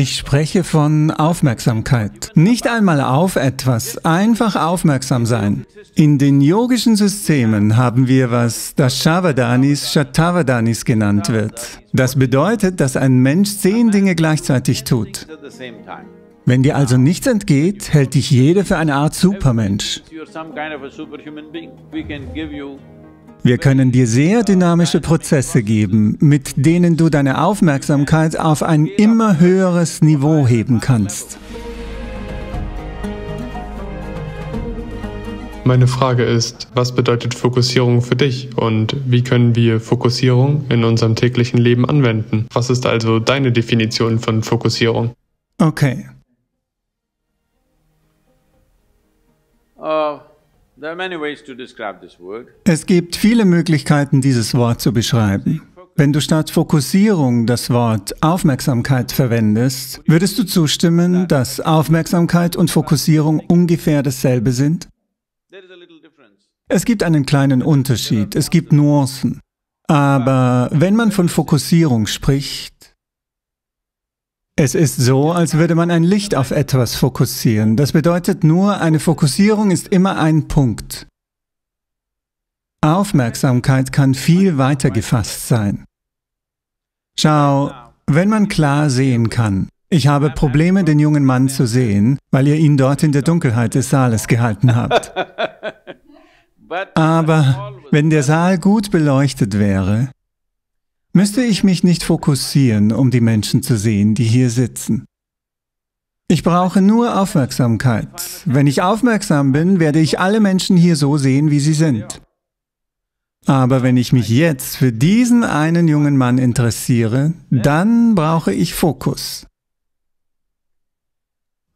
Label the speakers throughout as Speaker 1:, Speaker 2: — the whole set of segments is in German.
Speaker 1: Ich spreche von Aufmerksamkeit. Nicht einmal auf etwas, einfach aufmerksam sein. In den yogischen Systemen haben wir, was das Shavadanis Shatavadanis genannt wird. Das bedeutet, dass ein Mensch zehn Dinge gleichzeitig tut. Wenn dir also nichts entgeht, hält dich jeder für eine Art Supermensch. Wir können dir sehr dynamische Prozesse geben, mit denen du deine Aufmerksamkeit auf ein immer höheres Niveau heben kannst. Meine Frage ist, was bedeutet Fokussierung für dich und wie können wir Fokussierung in unserem täglichen Leben anwenden? Was ist also deine Definition von Fokussierung? Okay. Uh. Es gibt viele Möglichkeiten, dieses Wort zu beschreiben. Wenn du statt Fokussierung das Wort Aufmerksamkeit verwendest, würdest du zustimmen, dass Aufmerksamkeit und Fokussierung ungefähr dasselbe sind? Es gibt einen kleinen Unterschied, es gibt Nuancen. Aber wenn man von Fokussierung spricht, es ist so, als würde man ein Licht auf etwas fokussieren. Das bedeutet nur, eine Fokussierung ist immer ein Punkt. Aufmerksamkeit kann viel weiter gefasst sein. Schau, wenn man klar sehen kann, ich habe Probleme, den jungen Mann zu sehen, weil ihr ihn dort in der Dunkelheit des Saales gehalten habt. Aber wenn der Saal gut beleuchtet wäre, müsste ich mich nicht fokussieren, um die Menschen zu sehen, die hier sitzen. Ich brauche nur Aufmerksamkeit. Wenn ich aufmerksam bin, werde ich alle Menschen hier so sehen, wie sie sind. Aber wenn ich mich jetzt für diesen einen jungen Mann interessiere, dann brauche ich Fokus.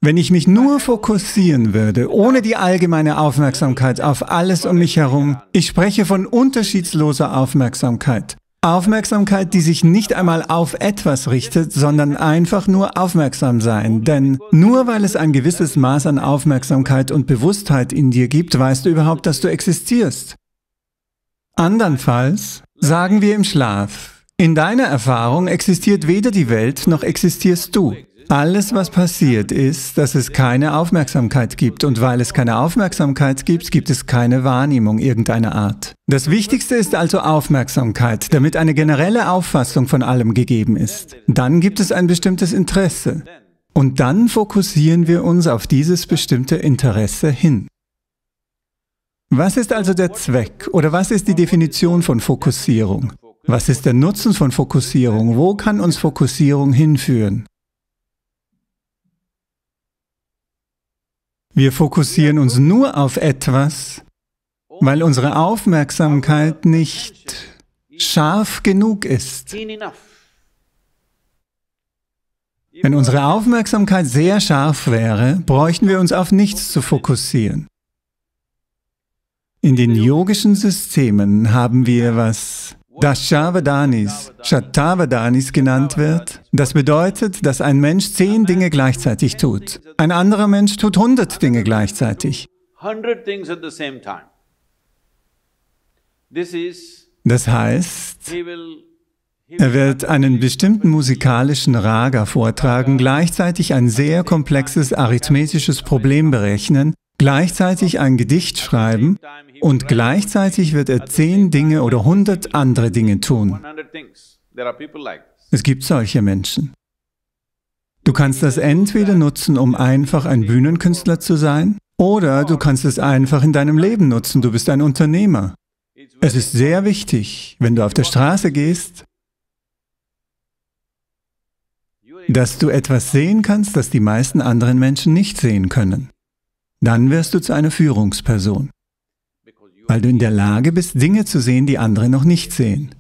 Speaker 1: Wenn ich mich nur fokussieren würde, ohne die allgemeine Aufmerksamkeit auf alles um mich herum, ich spreche von unterschiedsloser Aufmerksamkeit. Aufmerksamkeit, die sich nicht einmal auf etwas richtet, sondern einfach nur aufmerksam sein. Denn nur weil es ein gewisses Maß an Aufmerksamkeit und Bewusstheit in dir gibt, weißt du überhaupt, dass du existierst. Andernfalls sagen wir im Schlaf, in deiner Erfahrung existiert weder die Welt noch existierst du. Alles, was passiert, ist, dass es keine Aufmerksamkeit gibt. Und weil es keine Aufmerksamkeit gibt, gibt es keine Wahrnehmung irgendeiner Art. Das Wichtigste ist also Aufmerksamkeit, damit eine generelle Auffassung von allem gegeben ist. Dann gibt es ein bestimmtes Interesse. Und dann fokussieren wir uns auf dieses bestimmte Interesse hin. Was ist also der Zweck oder was ist die Definition von Fokussierung? Was ist der Nutzen von Fokussierung? Wo kann uns Fokussierung hinführen? Wir fokussieren uns nur auf etwas, weil unsere Aufmerksamkeit nicht scharf genug ist. Wenn unsere Aufmerksamkeit sehr scharf wäre, bräuchten wir uns auf nichts zu fokussieren. In den yogischen Systemen haben wir, was das Shavadanis, Shattavadanis genannt wird. Das bedeutet, dass ein Mensch zehn Dinge gleichzeitig tut. Ein anderer Mensch tut hundert Dinge gleichzeitig. Das heißt, er wird einen bestimmten musikalischen Raga vortragen, gleichzeitig ein sehr komplexes arithmetisches Problem berechnen gleichzeitig ein Gedicht schreiben und gleichzeitig wird er zehn Dinge oder hundert andere Dinge tun. Es gibt solche Menschen. Du kannst das entweder nutzen, um einfach ein Bühnenkünstler zu sein, oder du kannst es einfach in deinem Leben nutzen, du bist ein Unternehmer. Es ist sehr wichtig, wenn du auf der Straße gehst, dass du etwas sehen kannst, das die meisten anderen Menschen nicht sehen können. Dann wirst du zu einer Führungsperson, weil du in der Lage bist, Dinge zu sehen, die andere noch nicht sehen.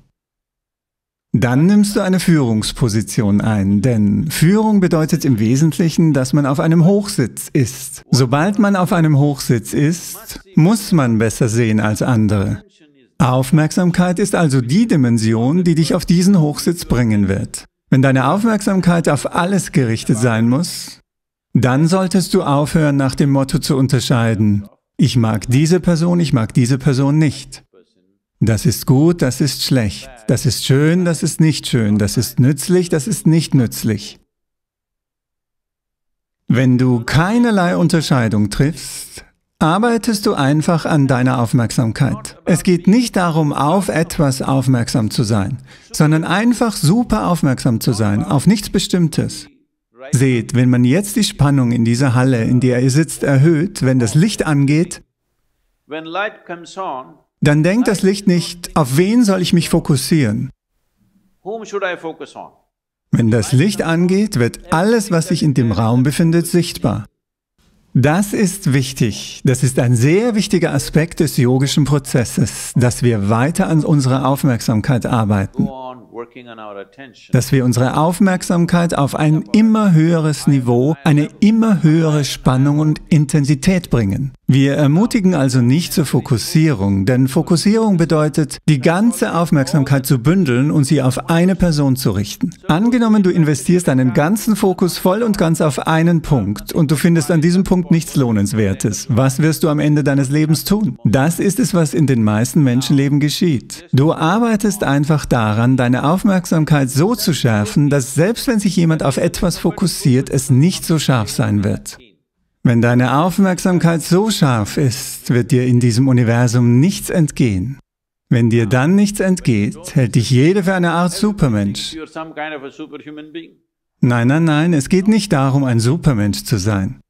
Speaker 1: Dann nimmst du eine Führungsposition ein, denn Führung bedeutet im Wesentlichen, dass man auf einem Hochsitz ist. Sobald man auf einem Hochsitz ist, muss man besser sehen als andere. Aufmerksamkeit ist also die Dimension, die dich auf diesen Hochsitz bringen wird. Wenn deine Aufmerksamkeit auf alles gerichtet sein muss, dann solltest du aufhören, nach dem Motto zu unterscheiden, ich mag diese Person, ich mag diese Person nicht. Das ist gut, das ist schlecht. Das ist schön, das ist nicht schön. Das ist nützlich, das ist nicht nützlich. Wenn du keinerlei Unterscheidung triffst, arbeitest du einfach an deiner Aufmerksamkeit. Es geht nicht darum, auf etwas aufmerksam zu sein, sondern einfach super aufmerksam zu sein, auf nichts Bestimmtes. Seht, wenn man jetzt die Spannung in dieser Halle, in der ihr sitzt, erhöht, wenn das Licht angeht, dann denkt das Licht nicht, auf wen soll ich mich fokussieren? Wenn das Licht angeht, wird alles, was sich in dem Raum befindet, sichtbar. Das ist wichtig. Das ist ein sehr wichtiger Aspekt des yogischen Prozesses, dass wir weiter an unserer Aufmerksamkeit arbeiten dass wir unsere Aufmerksamkeit auf ein immer höheres Niveau, eine immer höhere Spannung und Intensität bringen. Wir ermutigen also nicht zur Fokussierung, denn Fokussierung bedeutet, die ganze Aufmerksamkeit zu bündeln und sie auf eine Person zu richten. Angenommen, du investierst deinen ganzen Fokus voll und ganz auf einen Punkt und du findest an diesem Punkt nichts Lohnenswertes. Was wirst du am Ende deines Lebens tun? Das ist es, was in den meisten Menschenleben geschieht. Du arbeitest einfach daran, deine Aufmerksamkeit Aufmerksamkeit so zu schärfen, dass selbst wenn sich jemand auf etwas fokussiert, es nicht so scharf sein wird. Wenn deine Aufmerksamkeit so scharf ist, wird dir in diesem Universum nichts entgehen. Wenn dir dann nichts entgeht, hält dich jeder für eine Art Supermensch. Nein, nein, nein, es geht nicht darum, ein Supermensch zu sein.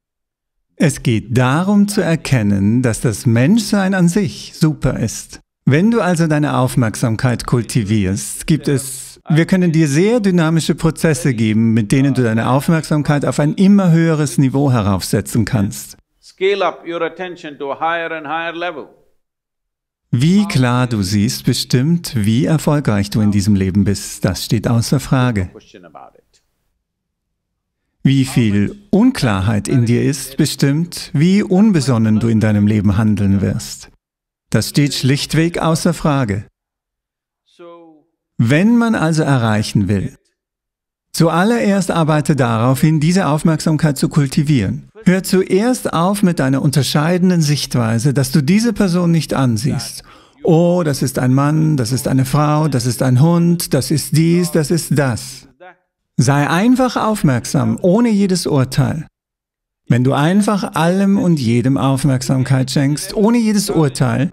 Speaker 1: Es geht darum zu erkennen, dass das Menschsein an sich super ist. Wenn du also deine Aufmerksamkeit kultivierst, gibt es, wir können dir sehr dynamische Prozesse geben, mit denen du deine Aufmerksamkeit auf ein immer höheres Niveau heraufsetzen kannst. Wie klar du siehst, bestimmt, wie erfolgreich du in diesem Leben bist. Das steht außer Frage. Wie viel Unklarheit in dir ist, bestimmt, wie unbesonnen du in deinem Leben handeln wirst. Das steht schlichtweg außer Frage. Wenn man also erreichen will, zuallererst arbeite darauf hin, diese Aufmerksamkeit zu kultivieren. Hör zuerst auf mit deiner unterscheidenden Sichtweise, dass du diese Person nicht ansiehst. Oh, das ist ein Mann, das ist eine Frau, das ist ein Hund, das ist dies, das ist das. Sei einfach aufmerksam, ohne jedes Urteil. Wenn du einfach allem und jedem Aufmerksamkeit schenkst, ohne jedes Urteil,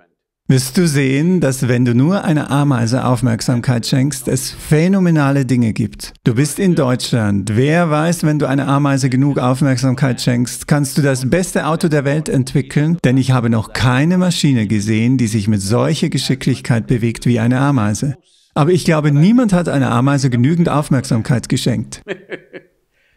Speaker 1: wirst du sehen, dass wenn du nur einer Ameise Aufmerksamkeit schenkst, es phänomenale Dinge gibt. Du bist in Deutschland. Wer weiß, wenn du einer Ameise genug Aufmerksamkeit schenkst, kannst du das beste Auto der Welt entwickeln? Denn ich habe noch keine Maschine gesehen, die sich mit solcher Geschicklichkeit bewegt wie eine Ameise. Aber ich glaube, niemand hat einer Ameise genügend Aufmerksamkeit geschenkt.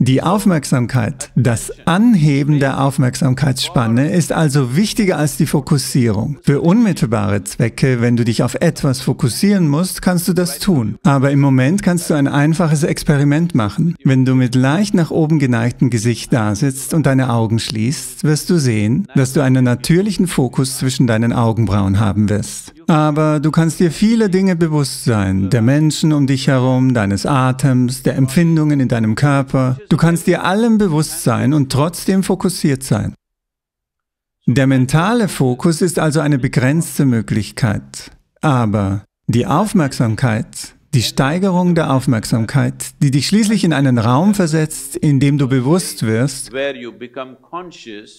Speaker 1: Die Aufmerksamkeit, das Anheben der Aufmerksamkeitsspanne ist also wichtiger als die Fokussierung. Für unmittelbare Zwecke, wenn du dich auf etwas fokussieren musst, kannst du das tun. Aber im Moment kannst du ein einfaches Experiment machen. Wenn du mit leicht nach oben geneigtem Gesicht dasitzt und deine Augen schließt, wirst du sehen, dass du einen natürlichen Fokus zwischen deinen Augenbrauen haben wirst. Aber du kannst dir viele Dinge bewusst sein, der Menschen um dich herum, deines Atems, der Empfindungen in deinem Körper. Du kannst dir allem bewusst sein und trotzdem fokussiert sein. Der mentale Fokus ist also eine begrenzte Möglichkeit, aber die Aufmerksamkeit die Steigerung der Aufmerksamkeit, die dich schließlich in einen Raum versetzt, in dem du bewusst wirst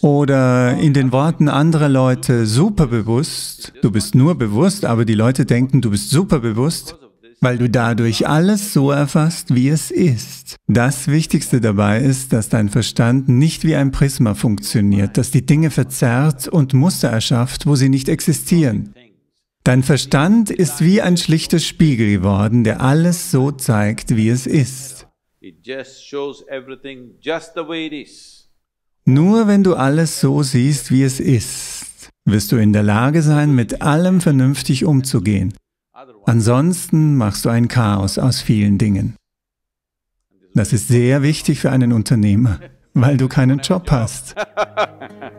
Speaker 1: oder in den Worten anderer Leute superbewusst, du bist nur bewusst, aber die Leute denken, du bist superbewusst, weil du dadurch alles so erfasst, wie es ist. Das Wichtigste dabei ist, dass dein Verstand nicht wie ein Prisma funktioniert, dass die Dinge verzerrt und Muster erschafft, wo sie nicht existieren. Dein Verstand ist wie ein schlichter Spiegel geworden, der alles so zeigt, wie es ist. Nur wenn du alles so siehst, wie es ist, wirst du in der Lage sein, mit allem vernünftig umzugehen. Ansonsten machst du ein Chaos aus vielen Dingen. Das ist sehr wichtig für einen Unternehmer, weil du keinen Job hast.